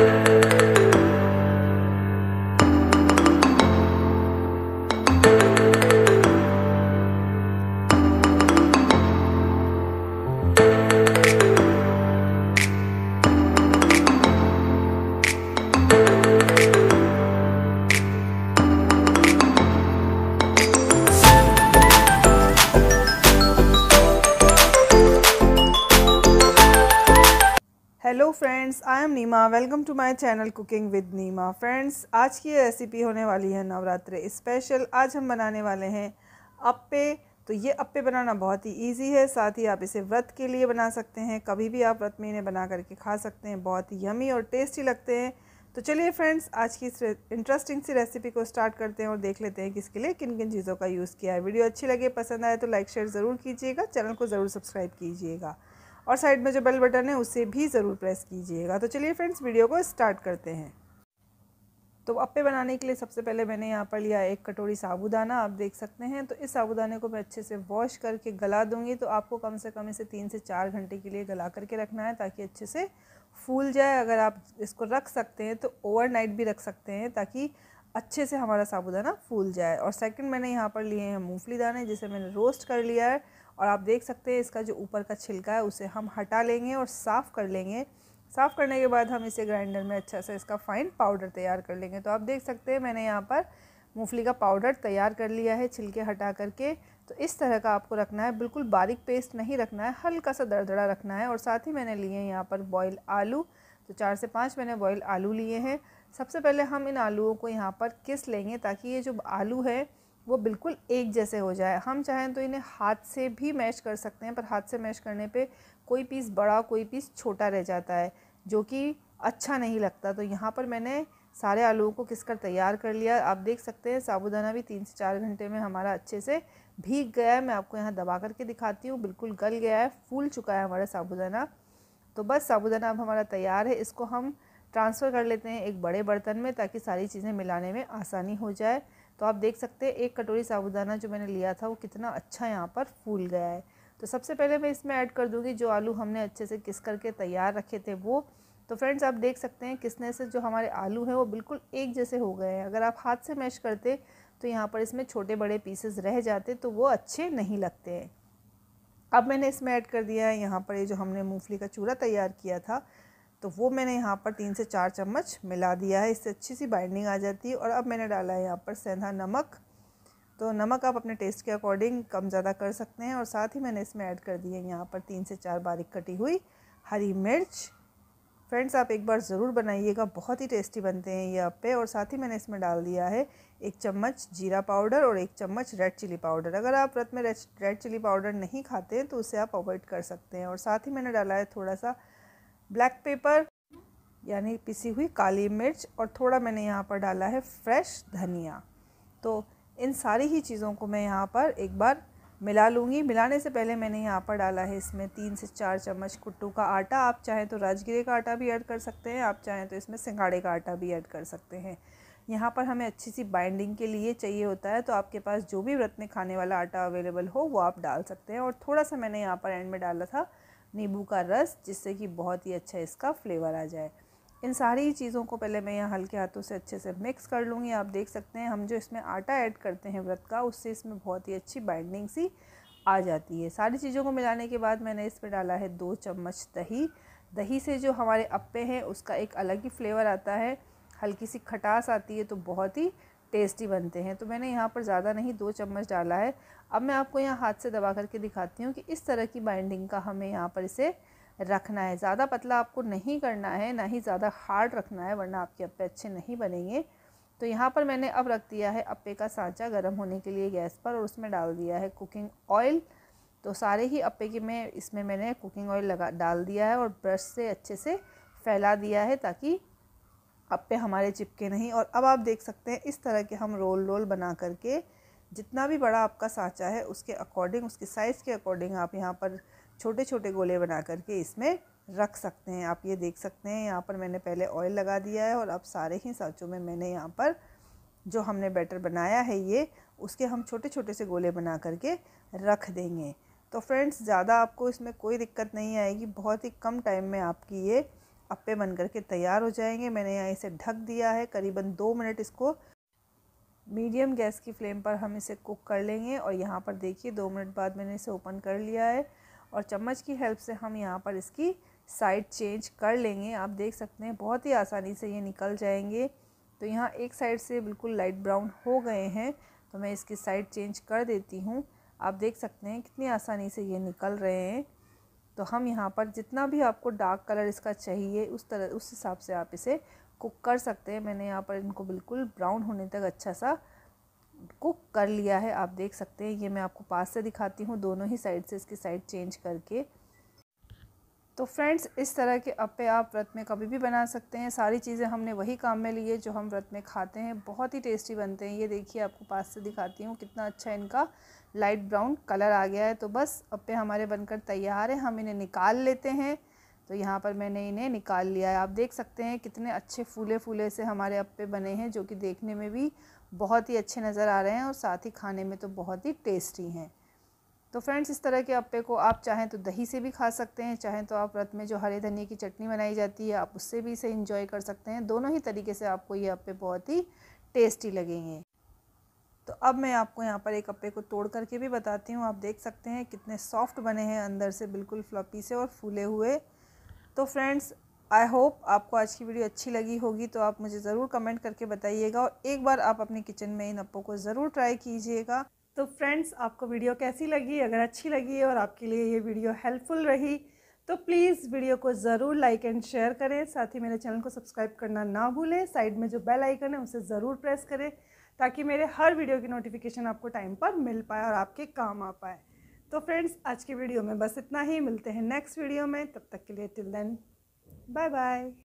Thank you. Hello friends I am Nima welcome to my channel cooking with Nima friends आज की recipe होने वाली है नवरात्र स्पेशल आज हम बनाने वाले हैं अप्पे तो ये अप्पे बनाना बहुत ही इजी है साथ ही आप इसे व्रत के लिए बना सकते हैं कभी भी आप व्रत में इन्हें बना करके खा सकते हैं बहुत ही यमी और टेस्टी लगते हैं तो चलिए फ्रेंड्स आज की इस इंटरेस्टिंग सी रेसिपी को स्टार्ट करते हैं और देख लेते हैं कि इसके लिए किन किन चीज़ों का यूज़ किया है वीडियो अच्छी लगे पसंद आए तो लाइक शेयर ज़रूर कीजिएगा चैनल को ज़रूर सब्सक्राइब कीजिएगा और साइड में जो बेल बटन है उसे भी ज़रूर प्रेस कीजिएगा तो चलिए फ्रेंड्स वीडियो को स्टार्ट करते हैं तो अप्पे बनाने के लिए सबसे पहले मैंने यहाँ पर लिया एक कटोरी साबूदाना आप देख सकते हैं तो इस साबूदाने को मैं अच्छे से वॉश करके गला दूंगी तो आपको कम से कम इसे तीन से चार घंटे के लिए गला करके रखना है ताकि अच्छे से फूल जाए अगर आप इसको रख सकते हैं तो ओवरनाइट भी रख सकते हैं ताकि अच्छे से हमारा साबूदाना फूल जाए और सेकंड मैंने यहाँ पर लिए हैं मूँगफली दाने जिसे मैंने रोस्ट कर लिया है और आप देख सकते हैं इसका जो ऊपर का छिलका है उसे हम हटा लेंगे और साफ़ कर लेंगे साफ़ करने के बाद हम इसे ग्राइंडर में अच्छा सा इसका फ़ाइन पाउडर तैयार कर लेंगे तो आप देख सकते हैं मैंने यहाँ पर मूंगफली का पाउडर तैयार कर लिया है छिलके हटा करके तो इस तरह का आपको रखना है बिल्कुल बारीक पेस्ट नहीं रखना है हल्का सा दरदरा रखना है और साथ ही मैंने लिए यहाँ पर बॉयल आलू तो चार से पाँच मैंने बॉयल आलू लिए हैं सबसे पहले हम इन आलूओं को यहाँ पर किस लेंगे ताकि ये जो आलू है वो बिल्कुल एक जैसे हो जाए हम चाहें तो इन्हें हाथ से भी मैश कर सकते हैं पर हाथ से मैश करने पे कोई पीस बड़ा कोई पीस छोटा रह जाता है जो कि अच्छा नहीं लगता तो यहाँ पर मैंने सारे आलूओं को किस कर तैयार कर लिया आप देख सकते हैं साबुदाना भी तीन से चार घंटे में हमारा अच्छे से भीग गया है मैं आपको यहाँ दबा करके दिखाती हूँ बिल्कुल गल गया है फूल चुका है हमारा साबुदाना तो बस साबुदाना अब हमारा तैयार है इसको हम ट्रांसफ़र कर लेते हैं एक बड़े बर्तन में ताकि सारी चीज़ें मिलाने में आसानी हो जाए तो आप देख सकते हैं एक कटोरी साबुदाना जो मैंने लिया था वो कितना अच्छा यहाँ पर फूल गया है तो सबसे पहले मैं इसमें ऐड कर दूँगी जो आलू हमने अच्छे से किस करके तैयार रखे थे वो तो फ्रेंड्स आप देख सकते हैं किसने से जो हमारे आलू हैं वो बिल्कुल एक जैसे हो गए हैं अगर आप हाथ से मैश करते तो यहाँ पर इसमें छोटे बड़े पीसेस रह जाते तो वो अच्छे नहीं लगते हैं अब मैंने इसमें ऐड कर दिया है यहाँ पर ये जो हमने मूंगफली का चूरा तैयार किया था तो वो मैंने यहाँ पर तीन से चार चम्मच मिला दिया है इससे अच्छी सी बाइंडिंग आ जाती है और अब मैंने डाला है यहाँ पर सेंधा नमक तो नमक आप अपने टेस्ट के अकॉर्डिंग कम ज़्यादा कर सकते हैं और साथ ही मैंने इसमें ऐड कर दी है यहाँ पर तीन से चार बारीक कटी हुई हरी मिर्च फ्रेंड्स आप एक बार ज़रूर बनाइएगा बहुत ही टेस्टी बनते हैं ये अप्पे और साथ ही मैंने इसमें डाल दिया है एक चम्मच जीरा पाउडर और एक चम्मच रेड चिली पाउडर अगर आप व्रत में रेड चिली पाउडर नहीं खाते हैं तो उसे आप अवॉइड कर सकते हैं और साथ ही मैंने डाला है थोड़ा सा ब्लैक पेपर यानी पिसी हुई काली मिर्च और थोड़ा मैंने यहाँ पर डाला है फ्रेश धनिया तो इन सारी ही चीज़ों को मैं यहाँ पर एक बार मिला लूँगी मिलाने से पहले मैंने यहाँ पर डाला है इसमें तीन से चार चम्मच कुट्टू का आटा आप चाहें तो राजगिरे का आटा भी ऐड कर सकते हैं आप चाहें तो इसमें सिंगाड़े का आटा भी ऐड कर सकते हैं यहाँ पर हमें अच्छी सी बाइंडिंग के लिए चाहिए होता है तो आपके पास जो भी व्रत में खाने वाला आटा अवेलेबल हो वो आप डाल सकते हैं और थोड़ा सा मैंने यहाँ पर एंड में डाला था नींबू का रस जिससे कि बहुत ही अच्छा इसका फ्लेवर आ जाए इन सारी चीज़ों को पहले मैं यहाँ हल्के हाथों से अच्छे से मिक्स कर लूँगी आप देख सकते हैं हम जो इसमें आटा ऐड करते हैं व्रत का उससे इसमें बहुत ही अच्छी बाइंडिंग सी आ जाती है सारी चीज़ों को मिलाने के बाद मैंने इसमें डाला है दो चम्मच दही दही से जो हमारे अप्पे हैं उसका एक अलग ही फ्लेवर आता है हल्की सी खटास आती है तो बहुत ही टेस्टी बनते हैं तो मैंने यहाँ पर ज़्यादा नहीं दो चम्मच डाला है अब मैं आपको यहाँ हाथ से दबा करके दिखाती हूँ कि इस तरह की बाइंडिंग का हमें यहाँ पर इसे रखना है ज़्यादा पतला आपको नहीं करना है ना ही ज़्यादा हार्ड रखना है वरना आपके अप्पे अच्छे नहीं बनेंगे तो यहाँ पर मैंने अब रख दिया है अप्पे का सांचा गर्म होने के लिए गैस पर और उसमें डाल दिया है कुकिंग ऑयल तो सारे ही अप्पे के में इसमें मैंने कुकिंग ऑयल लगा डाल दिया है और ब्रश से अच्छे से फैला दिया है ताकि अब पे हमारे चिपके नहीं और अब आप देख सकते हैं इस तरह के हम रोल रोल बना करके जितना भी बड़ा आपका साँचा है उसके अकॉर्डिंग उसके साइज़ के अकॉर्डिंग आप यहाँ पर छोटे छोटे गोले बना करके इसमें रख सकते हैं आप ये देख सकते हैं यहाँ पर मैंने पहले ऑयल लगा दिया है और अब सारे ही साँचों में मैंने यहाँ पर जो हमने बैटर बनाया है ये उसके हम छोटे छोटे से गोले बना करके रख देंगे तो फ्रेंड्स ज़्यादा आपको इसमें कोई दिक्कत नहीं आएगी बहुत ही कम टाइम में आपकी ये अप्पे बन करके तैयार हो जाएंगे मैंने यहाँ इसे ढक दिया है करीबन दो मिनट इसको मीडियम गैस की फ्लेम पर हम इसे कुक कर लेंगे और यहाँ पर देखिए दो मिनट बाद मैंने इसे ओपन कर लिया है और चम्मच की हेल्प से हम यहाँ पर इसकी साइड चेंज कर लेंगे आप देख सकते हैं बहुत ही आसानी से ये निकल जाएंगे तो यहाँ एक साइड से बिल्कुल लाइट ब्राउन हो गए हैं तो मैं इसकी साइड चेंज कर देती हूँ आप देख सकते हैं कितनी आसानी से ये निकल रहे हैं तो हम यहाँ पर जितना भी आपको डार्क कलर इसका चाहिए उस तरह उस हिसाब से आप इसे कुक कर सकते हैं मैंने यहाँ पर इनको बिल्कुल ब्राउन होने तक अच्छा सा कुक कर लिया है आप देख सकते हैं ये मैं आपको पास से दिखाती हूँ दोनों ही साइड से इसकी साइड चेंज करके तो फ्रेंड्स इस तरह के अप्पे आप व्रत में कभी भी बना सकते हैं सारी चीज़ें हमने वही काम में लिए जो हम व्रत में खाते हैं बहुत ही टेस्टी बनते हैं ये देखिए आपको पास से दिखाती हूँ कितना अच्छा इनका लाइट ब्राउन कलर आ गया है तो बस अप्पे हमारे बनकर तैयार है हम इन्हें निकाल लेते हैं तो यहाँ पर मैंने इन्हें निकाल लिया है आप देख सकते हैं कितने अच्छे फूले फूले से हमारे अप्पे बने हैं जो कि देखने में भी बहुत ही अच्छे नज़र आ रहे हैं और साथ ही खाने में तो बहुत ही टेस्टी हैं तो फ्रेंड्स इस तरह के अप्पे को आप चाहें तो दही से भी खा सकते हैं चाहें तो आप व्रत में जो हरे धनिया की चटनी बनाई जाती है आप उससे भी इसे इंजॉय कर सकते हैं दोनों ही तरीके से आपको ये अप्पे बहुत ही टेस्टी लगेंगे तो अब मैं आपको यहाँ पर एक अप्पे को तोड़ करके भी बताती हूँ आप देख सकते हैं कितने सॉफ्ट बने हैं अंदर से बिल्कुल फ्लपी से और फूले हुए तो फ्रेंड्स आई होप आपको आज की वीडियो अच्छी लगी होगी तो आप मुझे ज़रूर कमेंट करके बताइएगा और एक बार आप अपने किचन में इन अप्पों को ज़रूर ट्राई कीजिएगा तो फ्रेंड्स आपको वीडियो कैसी लगी अगर अच्छी लगी और आपके लिए ये वीडियो हेल्पफुल रही तो प्लीज़ वीडियो को ज़रूर लाइक एंड शेयर करें साथ ही मेरे चैनल को सब्सक्राइब करना ना भूलें साइड में जो बेल आइकन है उसे ज़रूर प्रेस करें ताकि मेरे हर वीडियो की नोटिफिकेशन आपको टाइम पर मिल पाए और आपके काम आ पाए तो फ्रेंड्स आज की वीडियो में बस इतना ही मिलते हैं नेक्स्ट वीडियो में तब तक के लिए टिल देन बाय बाय